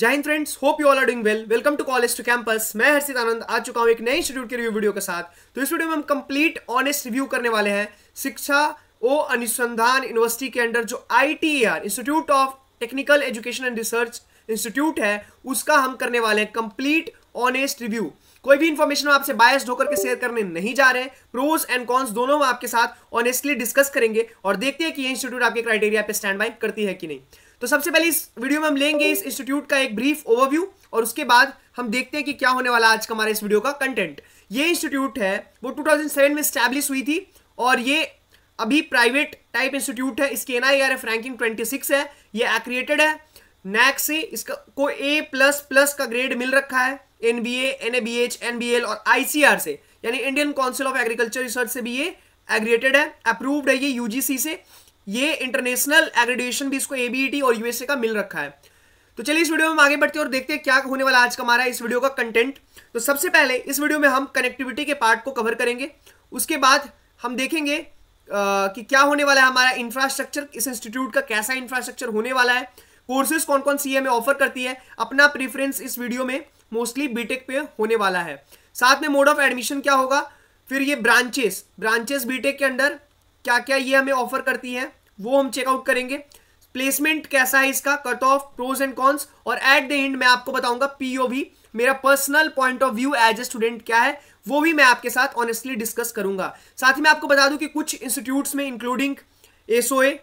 Hind friends hope you all are doing well welcome to college to campus मैं हर्षित आनंद आ चुका हूँ एक नए इंस्टीट्यूट के रिव्यू वीडियो के साथ तो इस वीडियो में हम कंप्लीट ऑनेस्ट रिव्यू करने वाले हैं शिक्षा ओ अनुसंधान यूनिवर्सिटी के अंडर जो I institute of technical education and research institute है उसका हम करने वाले हैं कंप्लीट ऑनेस्ट रिव्यू कोई भी इंफॉर्मेशन हम आपसे बायस होकर के शेयर करने नहीं जा रहे प्रोज एंड कॉन्स दोनों हम आपके साथ ऑनेस्टली डिस्कस करेंगे और देखते हैं कि ये इंस्टीट्यूट आपके क्राइटेरिया पे स्टैंड बाई करती है कि नहीं तो सबसे पहले इस वीडियो में हम लेंगे इस इंस्टीट्यूट का एक ब्रीफ ओवरव्यू और उसके बाद हम देखते हैं कि क्या होने वाला आज का हमारे इस वीडियो का कंटेंट ये इंस्टीट्यूट है वो 2007 में स्टैब्लिश हुई थी और ये अभी प्राइवेट टाइप इंस्टीट्यूट है इसकी एन आई रैंकिंग ट्वेंटी है ये एक्रिएटेड है नैक से इसका को ए प्लस प्लस का ग्रेड मिल रखा है N B N A B H N B L और आई सी आर से यानी Indian council of agriculture research से भी ये एग्रीटेड है अप्रूव्ड है ये यूजीसी से ये इंटरनेशनल एग्रीडेशन भी इसको एबीईटी e और यूएसए का मिल रखा है तो चलिए इस वीडियो में हम आगे बढ़ते हैं और देखते हैं क्या होने वाला आज का हमारा इस वीडियो का कंटेंट तो सबसे पहले इस वीडियो में हम कनेक्टिविटी के पार्ट को कवर करेंगे उसके बाद हम देखेंगे आ, कि क्या होने वाला है हमारा इंफ्रास्ट्रक्चर इस इंस्टीट्यूट का कैसा इंफ्रास्ट्रक्चर होने वाला है कोर्सेज कौन कौन सी हमें ऑफर करती है अपना प्रेफरेंस इस वीडियो में मोस्टली बीटेक पे होने वाला है साथ में मोड ऑफ एडमिशन क्या होगा फिर ये ब्रांचेस ब्रांचेस बीटेक के अंडर क्या क्या ये हमें ऑफर करती है वो हम चेकआउट करेंगे प्लेसमेंट कैसा है इसका cut off pros and cons और एट द एंड मैं आपको बताऊंगा पीओ भी मेरा personal point of view as a student क्या है वो भी मैं आपके साथ ऑनेस्टली डिस्कस करूंगा साथ ही मैं आपको बता दूं कि कुछ इंस्टीट्यूट्स में इंक्लूडिंग एसओ ए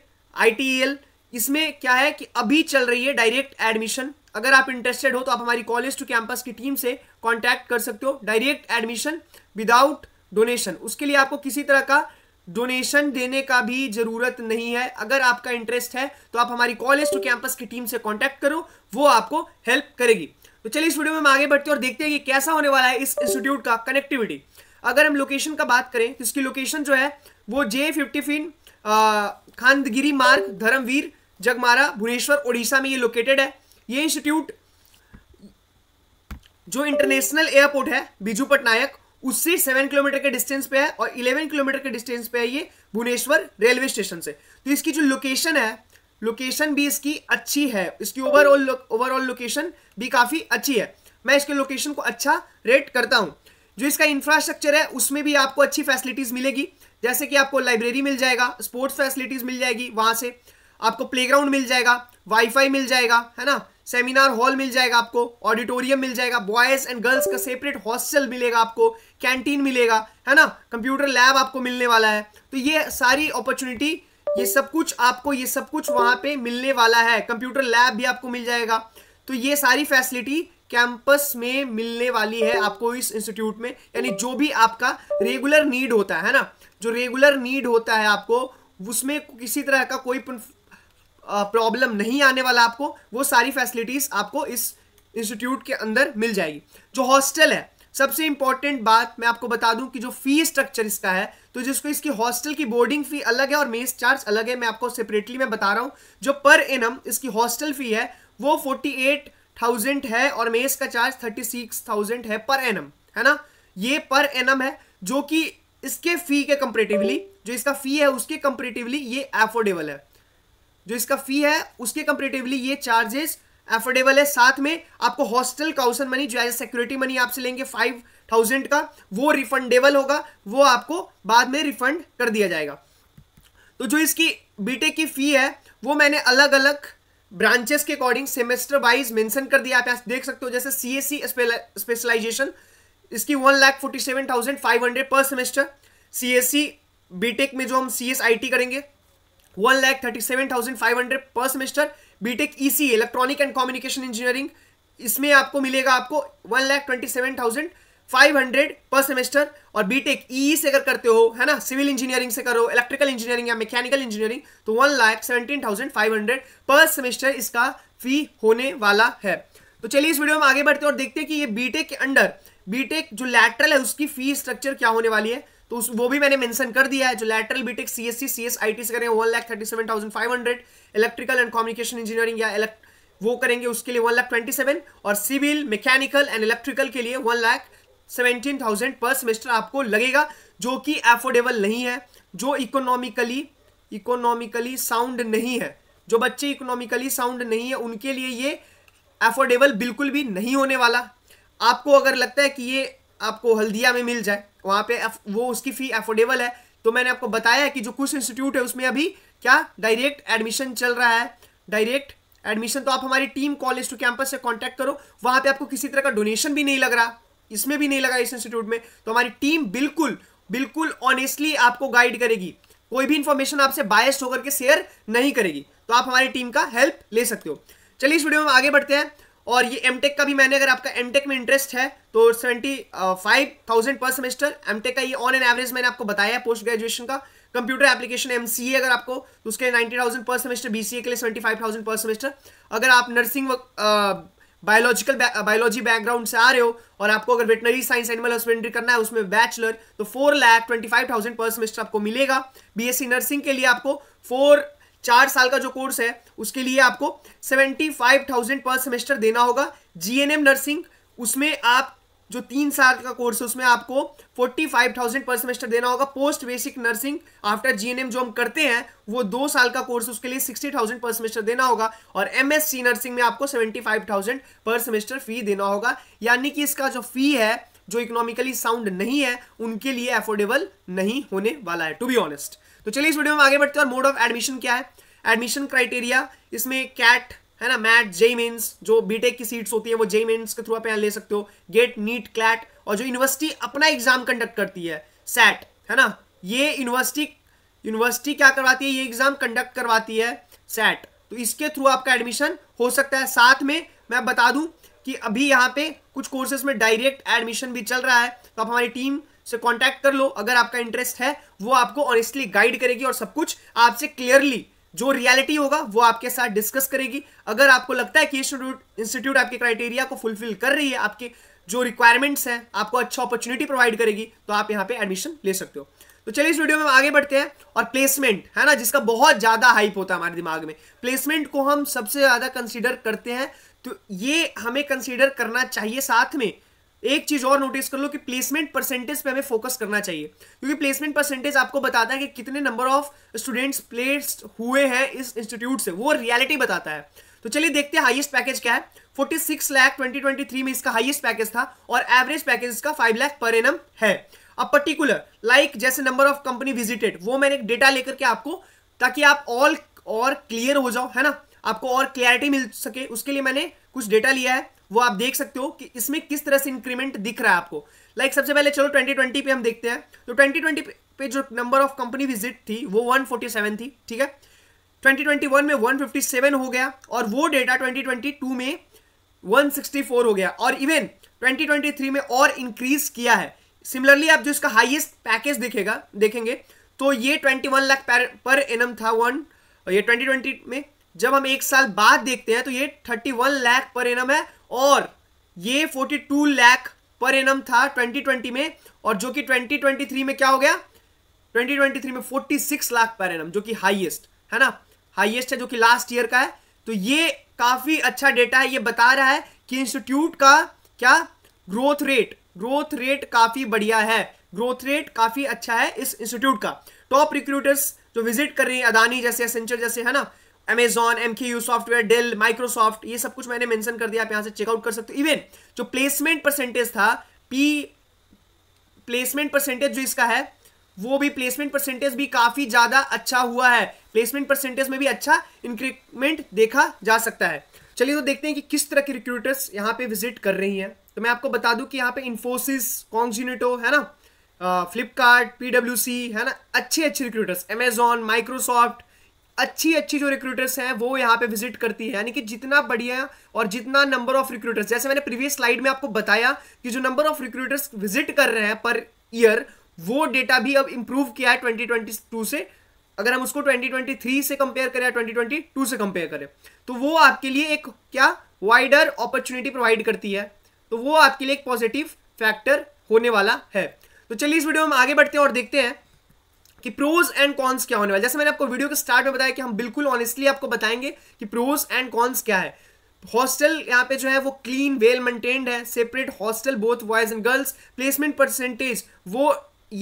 आई इसमें क्या है कि अभी चल रही है डायरेक्ट एडमिशन अगर आप इंटरेस्टेड हो तो आप हमारी कॉलेज टू कैंपस की टीम से कॉन्टैक्ट कर सकते हो डायरेक्ट एडमिशन विदाउट डोनेशन उसके लिए आपको किसी तरह का डोनेशन देने का भी जरूरत नहीं है अगर आपका इंटरेस्ट है तो आप हमारी कॉलेज टू कैंपस की टीम से कॉन्टेक्ट करो वो आपको हेल्प करेगी तो चलिए इस वीडियो में हम आगे बढ़ते हैं और देखते हैं कि कैसा होने वाला है इस इंस्टीट्यूट का कनेक्टिविटी अगर हम लोकेशन का बात करें तो इसकी लोकेशन जो है वो जे फिफ्टी फिन खानगिरी मार्ग धर्मवीर जगमारा भुवनेश्वर उड़ीसा में ये लोकेटेड है ये इंस्टीट्यूट जो इंटरनेशनल एयरपोर्ट है बीजू पटनायक उससे सेवन किलोमीटर के डिस्टेंस पे है और इलेवन किलोमीटर के डिस्टेंस पे है ये भुवनेश्वर रेलवे स्टेशन से तो इसकी जो लोकेशन है लोकेशन भी इसकी अच्छी है इसकी ओवरऑल ओवरऑल लोकेशन भी काफ़ी अच्छी है मैं इसके लोकेशन को अच्छा रेट करता हूँ जो इसका इंफ्रास्ट्रक्चर है उसमें भी आपको अच्छी फैसिलिटीज़ मिलेगी जैसे कि आपको लाइब्रेरी मिल जाएगा स्पोर्ट्स फैसिलिटीज़ मिल जाएगी वहाँ से आपको प्लेग्राउंड मिल जाएगा वाईफाई मिल जाएगा है ना सेमिनार हॉल मिल जाएगा आपको ऑडिटोरियम मिल जाएगा बॉयज एंड गर्ल्स का सेपरेट हॉस्टल मिलेगा आपको कैंटीन मिलेगा है ना कंप्यूटर लैब आपको मिलने वाला है तो ये सारी अपॉर्चुनिटी ये सब कुछ आपको ये सब कुछ वहां पे मिलने वाला है कंप्यूटर लैब भी आपको मिल जाएगा तो ये सारी फैसिलिटी कैंपस में मिलने वाली है आपको इस इंस्टीट्यूट में यानी जो भी आपका रेगुलर नीड होता है ना जो रेगुलर नीड होता है आपको उसमें किसी तरह का कोई प्रॉब्लम नहीं आने वाला आपको वो सारी फैसिलिटीज़ आपको इस इंस्टीट्यूट के अंदर मिल जाएगी जो हॉस्टल है सबसे इंपॉर्टेंट बात मैं आपको बता दूं कि जो फी स्ट्रक्चर इसका है तो जिसको इसकी हॉस्टल की बोर्डिंग फी अलग है और मेस चार्ज अलग है मैं आपको सेपरेटली मैं बता रहा हूँ जो पर एन इसकी हॉस्टल फी है वो फोर्टी एट थाउजेंड है और मेस का चार्ज थर्टी सिक्स थाउजेंड है पर एनम है ना ये पर एनम है जो कि इसके फी के कंपेरेटिवली जो इसका फी है उसके कंपेरेटिवली ये एफोर्डेबल है जो इसका फी है उसके कंपेरेटिवली ये चार्जेस एफोर्डेबल है साथ में आपको हॉस्टल काउसन मनी जो एज सिक्योरिटी मनी आपसे लेंगे फाइव थाउजेंड का वो रिफंडेबल होगा वो आपको बाद में रिफंड कर दिया जाएगा तो जो इसकी बीटेक e की फ़ी है वो मैंने अलग अलग ब्रांचेस के अकॉर्डिंग सेमेस्टर वाइज मेंशन कर दिया आप देख सकते हो जैसे सी एस स्पेशलाइजेशन इसकी one lakh forty seven thousand five hundred per semester C S C में जो हम सी एस आई टी करेंगे one lakh thirty seven thousand five hundred per semester BTech EC electronic and communication engineering इसमें आपको मिलेगा आपको one lakh twenty seven thousand five hundred per semester और BTech E e e से अगर करते हो है ना सिविल इंजीनियरिंग से करो इलेक्ट्रिकल इंजीनियरिंग या मैकेनिकल इंजीनियरिंग तो one lakh seventeen thousand five hundred per semester इसका फी होने वाला है तो चलिए इस वीडियो में आगे बढ़ते हैं और देखते हैं कि ये बीटेक के अंडर बीटेक जो लैटरल है उसकी फी स्ट्रक्चर क्या होने वाली है तो उस वो भी मैंने मेंशन कर दिया है जो lateral B Tech C S C C S I T से करेंगे one lakh thirty seven thousand five hundred electrical and communication engineering या वो करेंगे उसके लिए वन लाख ट्वेंटी सेवन और सिविल मैकेनिकल एंड इलेक्ट्रिकल के लिए one lakh seventeen thousand per semester आपको लगेगा जो कि एफोर्डेबल नहीं है जो इकोनॉमिकली इकोनॉमिकली साउंड नहीं है जो बच्चे इकोनॉमिकली साउंड नहीं है उनके लिए ये एफोर्डेबल बिल्कुल भी नहीं होने वाला आपको अगर लगता है कि ये आपको हल्दिया में मिल जाए वहाँ पे वो उसकी फ़ी अफोर्डेबल है तो मैंने आपको बताया कि जो कुछ इंस्टीट्यूट है उसमें अभी क्या डायरेक्ट एडमिशन चल रहा है डायरेक्ट एडमिशन तो आप हमारी टीम कॉलेज टू कैंपस से कॉन्टैक्ट करो वहाँ पर आपको किसी तरह का डोनेशन भी नहीं लग रहा इसमें भी नहीं लगा इस इंस्टीट्यूट में तो हमारी टीम बिल्कुल बिल्कुल ऑनेस्टली आपको गाइड करेगी कोई भी इंफॉर्मेशन आपसे बायस होकर के शेयर नहीं करेगी तो आप हमारी टीम का हेल्प ले सकते हो चलिए इस वीडियो में आगे बढ़ते हैं और ये एम का भी मैंने अगर आपका एम में इंटरेस्ट है तो seventy five thousand per semester M का ये ऑन एन एवरेज मैंने आपको बताया है पोस्ट ग्रेजुएशन का कंप्यूटर एप्लीकेशन एम अगर आपको तो उसके ninety thousand per semester B के लिए seventy five thousand per semester अगर आप नर्सिंग बायोलॉजिकल बायोलॉजी बैकग्राउंड से आ रहे हो और आपको अगर वेटनरी साइंस एनिमल हस्बेंड्री करना है उसमें बैचलर तो four lakh twenty five thousand per semester आपको मिलेगा बीएससी नर्सिंग के लिए आपको फोर चार साल का जो कोर्स है उसके लिए आपको seventy five thousand per semester देना होगा जीएनएम नर्सिंग उसमें आप जो तीन साल का कोर्स है उसमें आपको forty five thousand per semester देना होगा post basic nursing after GNM जो हम करते हैं वो दो साल का कोर्स उसके लिए सिक्सटी थाउजेंड पर सेमेस्टर देना होगा और एमएससी नर्सिंग में आपको seventy five thousand per semester fee देना होगा यानी कि इसका जो फी है जो इकोनॉमिकली साउंड नहीं है उनके लिए अफोर्डेबल नहीं होने वाला है टू बी ऑनेस्ट तो चलिए इस वीडियो में आगे बढ़ते हैं और मोड ऑफ एडमिशन क्या है एडमिशन क्राइटेरिया इसमें कैट है ना मैट जे मीन्स जो बीटेक की सीट्स होती है वो जे मीन्स के थ्रू आप यहाँ ले सकते हो गेट नीट क्लैट और जो यूनिवर्सिटी अपना एग्जाम कंडक्ट करती है सैट है ना ये यूनिवर्सिटी यूनिवर्सिटी क्या करवाती है ये एग्जाम कंडक्ट करवाती है सैट तो इसके थ्रू आपका एडमिशन हो सकता है साथ में मैं बता दूं कि अभी यहाँ पे कुछ कोर्सेज में डायरेक्ट एडमिशन भी चल रहा है तो आप हमारी टीम से कांटेक्ट कर लो अगर आपका इंटरेस्ट है वो आपको ऑनेस्टली गाइड करेगी और सब कुछ आपसे क्लियरली जो रियलिटी होगा वो आपके साथ डिस्कस करेगी अगर आपको लगता है कि इंस्टीट्यूट आपके क्राइटेरिया को फुलफिल कर रही है आपके जो रिक्वायरमेंट्स हैं आपको अच्छा अपॉर्चुनिटी प्रोवाइड करेगी तो आप यहाँ पे एडमिशन ले सकते हो तो चलिए इस वीडियो में आगे बढ़ते हैं और प्लेसमेंट है ना जिसका बहुत ज़्यादा हाइप होता है हमारे दिमाग में प्लेसमेंट को हम सबसे ज़्यादा कंसिडर करते हैं तो ये हमें कंसिडर करना चाहिए साथ में एक चीज़ और नोटिस कर लो कि प्लेसमेंट परसेंटेज पे हमें फोकस करना चाहिए क्योंकि प्लेसमेंट परसेंटेज आपको बताता है कि कितने नंबर ऑफ स्टूडेंट्स प्लेस हुए हैं इस इंस्टीट्यूट से वो रियलिटी बताता है तो चलिए देखते हैं हाईएस्ट पैकेज क्या है 46 लाख 2023 में इसका हाईएस्ट पैकेज था और एवरेज पैकेज इसका 5 लाख पर एनम है अ पर्टिकुलर लाइक जैसे नंबर ऑफ कंपनी विजिटेड वो मैंने एक डेटा लेकर के आपको ताकि आप ऑल और क्लियर हो जाओ है ना आपको और क्लियरिटी मिल सके उसके लिए मैंने कुछ डेटा लिया है वो आप देख सकते हो कि इसमें किस तरह से इंक्रीमेंट दिख रहा है आपको लाइक like सबसे पहले चलो 2020 पे हम देखते हैं तो 2020 पे जो नंबर ऑफ कंपनी विजिट थी वो 147 थी ठीक है 2021 में 157 हो गया और वो डेटा 2022 में 164 हो गया और इवन 2023 में और इंक्रीज किया है सिमिलरली आप जो इसका हाईएस्ट पैकेज देखेगा देखेंगे तो ये twenty one lakh per annum था वन ये ट्वेंटी ट्वेंटी में जब हम एक साल बाद देखते हैं तो ये thirty one lakh per annum है और ये forty two lakh per annum था ट्वेंटी ट्वेंटी में और जो कि ट्वेंटी ट्वेंटी थ्री में क्या हो गया ट्वेंटी ट्वेंटी थ्री में forty six lakh per annum जो कि हाईएस्ट है ना हाईएस्ट है जो कि लास्ट ईयर का है तो ये काफ़ी अच्छा डेटा है ये बता रहा है कि इंस्टीट्यूट का क्या ग्रोथ रेट ग्रोथ रेट काफ़ी बढ़िया है ग्रोथ रेट काफ़ी अच्छा है इस इंस्टीट्यूट का टॉप रिक्रूटर्स जो विजिट कर रहे हैं अदानी जैसे सेंचर जैसे है ना Amazon, M K U software Dell Microsoft ये सब कुछ मैंने मेंशन कर दिया आप यहाँ से चेकआउट कर सकते हो इवन जो प्लेसमेंट परसेंटेज था पी प्लेसमेंट परसेंटेज जो इसका है वो भी प्लेसमेंट परसेंटेज भी काफ़ी ज़्यादा अच्छा हुआ है प्लेसमेंट परसेंटेज में भी अच्छा इंक्रीमेंट देखा जा सकता है चलिए तो देखते हैं कि किस तरह की रिक्रूटर्स यहाँ पे विजिट कर रही हैं तो मैं आपको बता दूं कि यहाँ पे इन्फोसिस कॉन्जिनेटो है ना फ्लिपकार्ट पी है ना अच्छे अच्छे रिक्रूटर्स अमेजोन माइक्रोसॉफ्ट अच्छी अच्छी जो रिक्रूटर्स हैं वो यहाँ पे विजिट करती है यानी कि जितना बढ़िया और जितना नंबर ऑफ रिक्रूटर्स जैसे मैंने प्रीवियस स्लाइड में आपको बताया कि जो नंबर ऑफ रिक्रूटर्स विजिट कर रहे हैं पर ईयर वो डेटा भी अब इंप्रूव किया है 2022 से अगर हम उसको 2023 से कंपेयर करें या 2022 से कंपेयर करें तो वो आपके लिए एक क्या वाइडर अपॉर्चुनिटी प्रोवाइड करती है तो वो आपके लिए एक पॉजिटिव फैक्टर होने वाला है तो चलिए इस वीडियो में आगे बढ़ते हैं और देखते हैं कि प्रोज एंड कॉन्स क्या होने वाले जैसे मैंने आपको वीडियो के स्टार्ट में बताया कि हम बिल्कुल ऑनेस्टली आपको बताएंगे कि प्रोज एंड कॉन्स क्या है हॉस्टल यहाँ पे जो है वो क्लीन वेल मेंटेन्ड है separate hostel both boys and girls placement percentage वो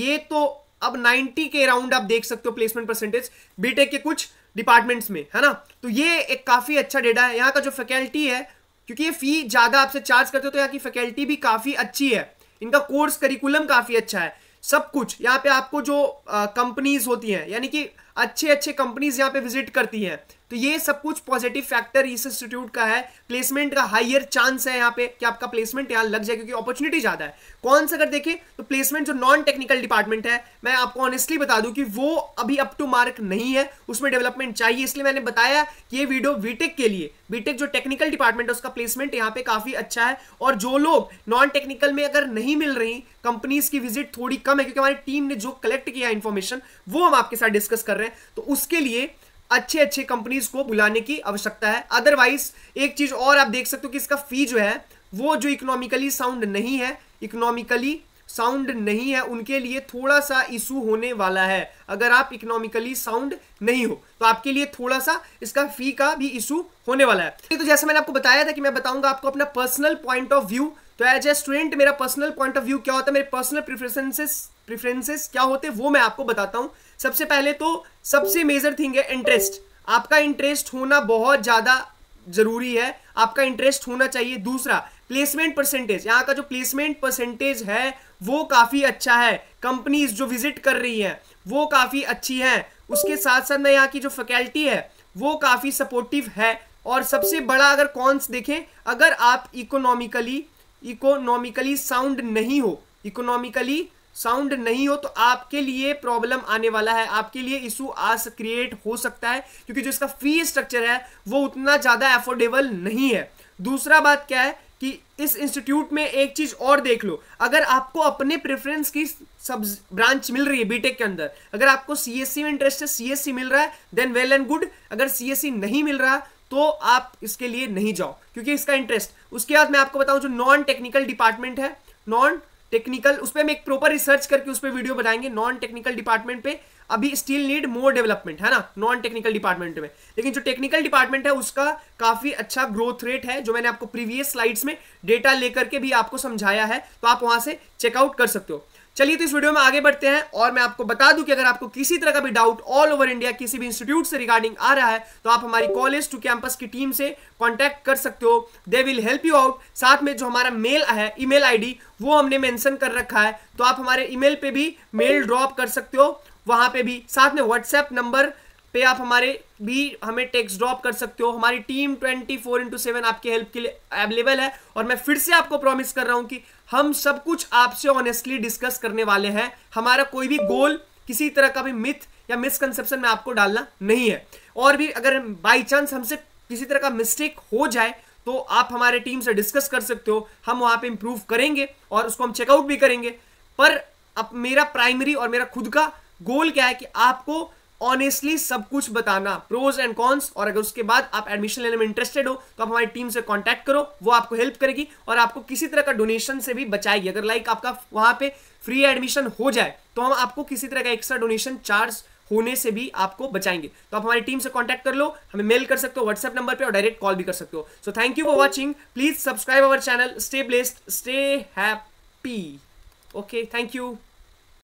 ये तो अब 90 के अराउंड आप देख सकते हो प्लेसमेंट परसेंटेज बीटेक के कुछ डिपार्टमेंट्स में है ना तो ये एक काफ़ी अच्छा डेटा है यहाँ का जो फैकल्टी है क्योंकि ये फ़ी ज़्यादा आपसे चार्ज करते हो तो यहाँ की फैकल्टी भी काफ़ी अच्छी है इनका कोर्स करिकुलम काफ़ी अच्छा है सब कुछ यहाँ पे आपको जो कंपनीज होती हैं यानी कि अच्छे अच्छे कंपनीज यहाँ पे विजिट करती हैं तो ये सब कुछ पॉजिटिव फैक्टर इस इंस्टीट्यूट का है प्लेसमेंट का हाइयर चांस है यहाँ पे कि आपका प्लेसमेंट यहाँ लग जाए क्योंकि अपॉर्चुनिटी ज़्यादा है कौन सा अगर देखें तो प्लेसमेंट जो नॉन टेक्निकल डिपार्टमेंट है मैं आपको ऑनेस्टली बता दूं कि वो अभी अप टू मार्क नहीं है उसमें डेवलपमेंट चाहिए इसलिए मैंने बताया कि ये वीडियो बीटेक के लिए बीटेक जो टेक्निकल डिपार्टमेंट है उसका प्लेसमेंट यहाँ पे काफ़ी अच्छा है और जो लोग नॉन टेक्निकल में अगर नहीं मिल रही कंपनीज की विजिट थोड़ी कम है क्योंकि हमारी टीम ने जो कलेक्ट किया इन्फॉर्मेशन वो हम आपके साथ डिस्कस कर रहे हैं तो उसके लिए अच्छे अच्छे कंपनीज को बुलाने की आवश्यकता है अदरवाइज एक चीज और आप देख सकते हो कि इसका फी जो है वो जो इकोनॉमिकली साउंड नहीं है इकोनॉमिकली साउंड नहीं है उनके लिए थोड़ा सा इशू होने वाला है अगर आप इकोनॉमिकली साउंड नहीं हो तो आपके लिए थोड़ा सा इसका फी का भी इशू होने वाला है तो जैसे मैंने आपको बताया था कि मैं बताऊंगा आपको अपना पर्सनल पॉइंट ऑफ व्यू तो एज ए स्टूडेंट मेरा पर्सनल पॉइंट ऑफ व्यू क्या होता है मेरे पर्सनल प्रिफरेंसेस प्रेफरेंसेस क्या होते हैं वो मैं आपको बताता हूँ सबसे पहले तो सबसे मेजर थिंग है इंटरेस्ट आपका इंटरेस्ट होना बहुत ज़्यादा ज़रूरी है आपका इंटरेस्ट होना चाहिए दूसरा प्लेसमेंट परसेंटेज यहाँ का जो प्लेसमेंट परसेंटेज है वो काफ़ी अच्छा है कंपनीज जो विजिट कर रही हैं वो काफ़ी अच्छी हैं उसके साथ साथ में यहाँ की जो फैकल्टी है वो काफ़ी सपोर्टिव है और सबसे बड़ा अगर कॉन्स देखें अगर आप इकोनॉमिकली इकोनॉमिकली साउंड नहीं हो इकोनॉमिकली साउंड नहीं हो तो आपके लिए प्रॉब्लम आने वाला है आपके लिए इशू आस क्रिएट हो सकता है क्योंकि जो इसका फी स्ट्रक्चर है वो उतना ज़्यादा एफोर्डेबल नहीं है दूसरा बात क्या है कि इस इंस्टीट्यूट में एक चीज़ और देख लो अगर आपको अपने प्रेफरेंस की सब ब्रांच मिल रही है बीटेक के अंदर अगर आपको सीएससी में इंटरेस्ट है सीएससी मिल रहा है देन वेल एंड गुड अगर सीएससी नहीं मिल रहा तो आप इसके लिए नहीं जाओ क्योंकि इसका इंटरेस्ट उसके बाद मैं आपको बताऊं जो नॉन टेक्निकल डिपार्टमेंट है नॉन टेक्निकल उस पर हम एक प्रॉपर रिसर्च करके उस पर वीडियो बनाएंगे नॉन टेक्निकल डिपार्टमेंट पे अभी स्टिल नीड मोर डेवलपमेंट है ना नॉन टेक्निकल डिपार्टमेंट में लेकिन जो टेक्निकल डिपार्टमेंट है उसका काफी अच्छा ग्रोथ रेट है जो मैंने आपको प्रीवियस स्लाइड्स में डेटा लेकर के भी आपको समझाया है तो आप वहां से चेकआउट कर सकते हो चलिए तो इस वीडियो में आगे बढ़ते हैं और मैं आपको बता दूं कि अगर आपको किसी तरह का भी डाउट ऑल ओवर इंडिया किसी भी इंस्टीट्यूट से रिगार्डिंग आ रहा है तो आप हमारी कॉलेज टू कैंपस की टीम से कॉन्टैक्ट कर सकते हो they will help you out साथ में जो हमारा मेल है ईमेल आईडी वो हमने मेंशन कर रखा है तो आप हमारे ईमेल पे भी मेल ड्रॉप कर सकते हो वहां पर भी साथ में व्हाट्सएप नंबर पे आप हमारे भी हमें टेक्स्ट ड्रॉप कर सकते हो हमारी team twenty four into seven आपकी हेल्प के लिए अवेलेबल है और मैं फिर से आपको प्रॉमिस कर रहा हूँ कि हम सब कुछ आपसे ऑनेस्टली डिस्कस करने वाले हैं हमारा कोई भी गोल किसी तरह का भी मिथ या मिसकनसेप्शन में आपको डालना नहीं है और भी अगर बाई चांस हमसे किसी तरह का मिस्टेक हो जाए तो आप हमारे टीम से डिस्कस कर सकते हो हम वहाँ पे इम्प्रूव करेंगे और उसको हम चेकआउट भी करेंगे पर अब मेरा प्राइमरी और मेरा खुद का गोल क्या है कि आपको ऑनेस्टली सब कुछ बताना प्रोज एंड कॉन्स और अगर उसके बाद आप एडमिशन लेने में इंटरेस्टेड हो तो आप हमारी टीम से कॉन्टैक्ट करो वो आपको हेल्प करेगी और आपको किसी तरह का डोनेशन से भी बचाएगी अगर लाइक आपका वहां पे फ्री एडमिशन हो जाए तो हम आपको किसी तरह का एक्स्ट्रा डोनेशन चार्ज होने से भी आपको बचाएंगे तो आप हमारी टीम से कांटेक्ट कर लो हमें मेल कर सकते हो व्हाट्सएप नंबर पे और डायरेक्ट कॉल भी कर सकते हो so thank you for watching please subscribe our channel stay blessed stay happy okay thank you